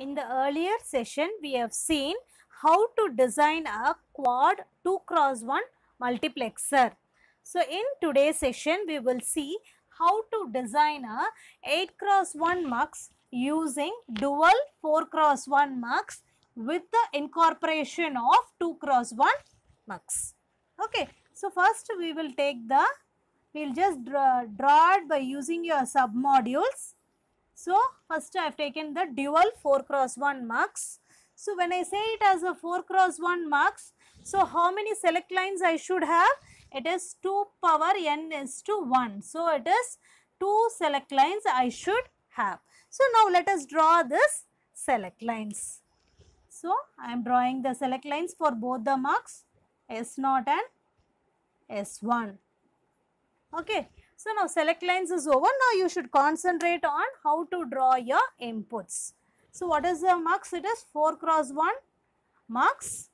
In the earlier session, we have seen how to design a quad 2 cross 1 multiplexer. So, in today's session, we will see how to design a 8 cross 1 mux using dual 4 cross 1 mux with the incorporation of 2 cross 1 mux. Okay. So, first we will take the, we will just draw, draw it by using your submodules. So, first I have taken the dual 4 cross 1 marks. So, when I say it as a 4 cross 1 marks, so how many select lines I should have? It is 2 power n is to 1. So, it is 2 select lines I should have. So, now let us draw this select lines. So, I am drawing the select lines for both the marks S0 and S1. Okay. So, now select lines is over. Now, you should concentrate on how to draw your inputs. So, what is the marks? It is 4 cross 1 marks.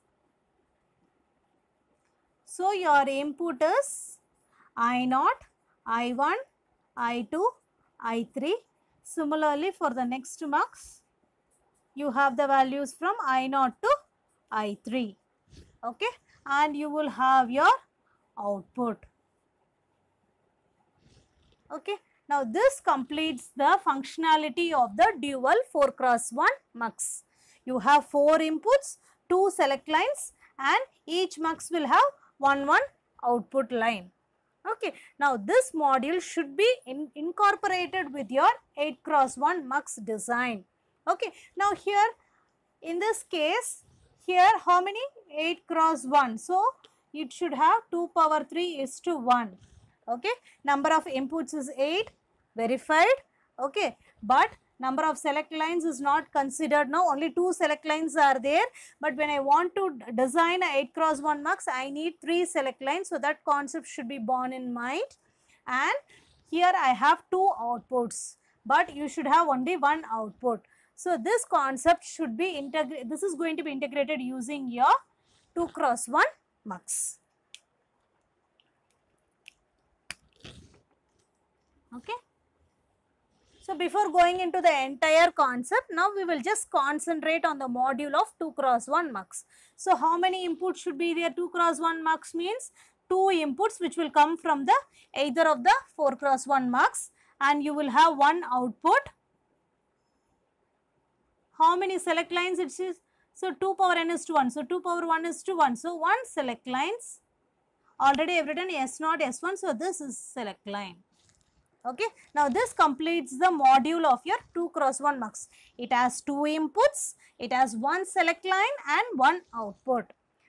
So, your input is I naught, I1, I2, I3. Similarly, for the next marks, you have the values from I naught to I3. Okay. And you will have your output. Okay. Now, this completes the functionality of the dual 4 cross 1 MUX. You have 4 inputs, 2 select lines and each MUX will have 1 1 output line. Okay. Now, this module should be in incorporated with your 8 cross 1 MUX design. Okay. Now, here in this case, here how many? 8 cross 1. So, it should have 2 power 3 is to 1 okay number of inputs is 8 verified okay but number of select lines is not considered now only two select lines are there but when I want to design a 8 cross 1 mux, I need three select lines so that concept should be borne in mind and here I have two outputs but you should have only one output. So, this concept should be integrated this is going to be integrated using your 2 cross 1 mux. okay. So, before going into the entire concept, now we will just concentrate on the module of 2 cross 1 mux. So, how many inputs should be there? 2 cross 1 mux means 2 inputs which will come from the either of the 4 cross 1 mux, and you will have one output. How many select lines it is? So, 2 power n is to 1. So, 2 power 1 is to 1. So, 1 select lines. Already I have written S0, S1. So, this is select line okay. Now this completes the module of your 2 cross 1 mux. It has 2 inputs, it has 1 select line and 1 output.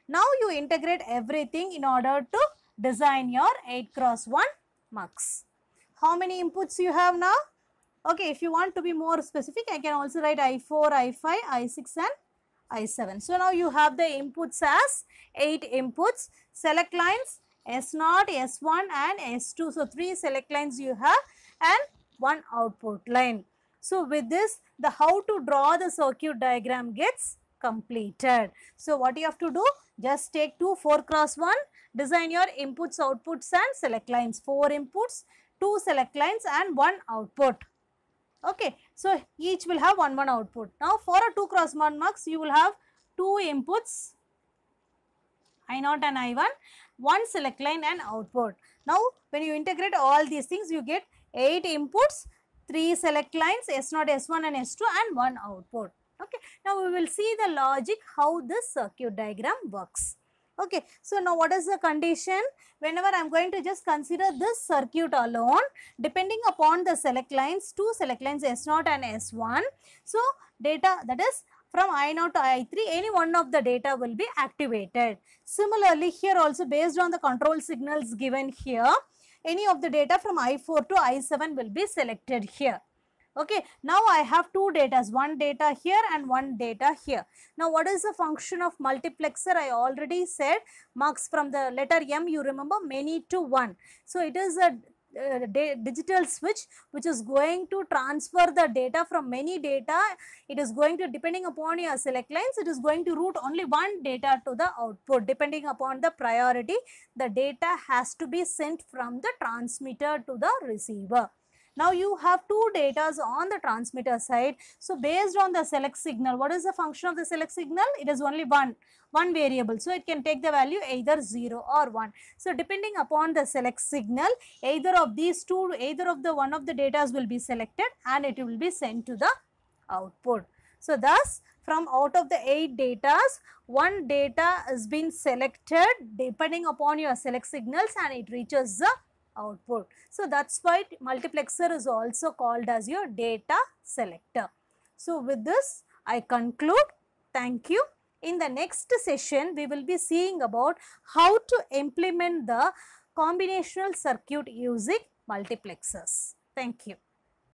Now you integrate everything in order to design your 8 cross 1 mux. How many inputs you have now? Okay, if you want to be more specific, I can also write I4, I5, I6 and I7. So now you have the inputs as 8 inputs, select lines S0, S1 and S2. So, 3 select lines you have and 1 output line. So, with this the how to draw the circuit diagram gets completed. So, what you have to do? Just take 2 4 cross 1, design your inputs, outputs and select lines. 4 inputs, 2 select lines and 1 output. Okay. So, each will have 1 1 output. Now, for a 2 cross 1 marks you will have 2 inputs, I0 and I1, one select line and output. Now, when you integrate all these things, you get 8 inputs, 3 select lines, S0, S1 and S2 and 1 output. Okay. Now, we will see the logic how this circuit diagram works. Okay. So, now what is the condition? Whenever I am going to just consider this circuit alone, depending upon the select lines, two select lines S0 and S1. So, data that is from I0 to I3 any one of the data will be activated. Similarly here also based on the control signals given here any of the data from I4 to I7 will be selected here. Okay, now I have two datas, one data here and one data here. Now what is the function of multiplexer? I already said marks from the letter M, you remember many to one. So it is a uh, digital switch which is going to transfer the data from many data it is going to depending upon your select lines it is going to route only one data to the output depending upon the priority the data has to be sent from the transmitter to the receiver now you have two datas on the transmitter side. So based on the select signal, what is the function of the select signal? It is only one, one variable. So it can take the value either 0 or 1. So depending upon the select signal, either of these two, either of the one of the datas will be selected and it will be sent to the output. So thus from out of the 8 datas, one data has been selected depending upon your select signals and it reaches the output. So, that is why multiplexer is also called as your data selector. So, with this I conclude. Thank you. In the next session, we will be seeing about how to implement the combinational circuit using multiplexers. Thank you.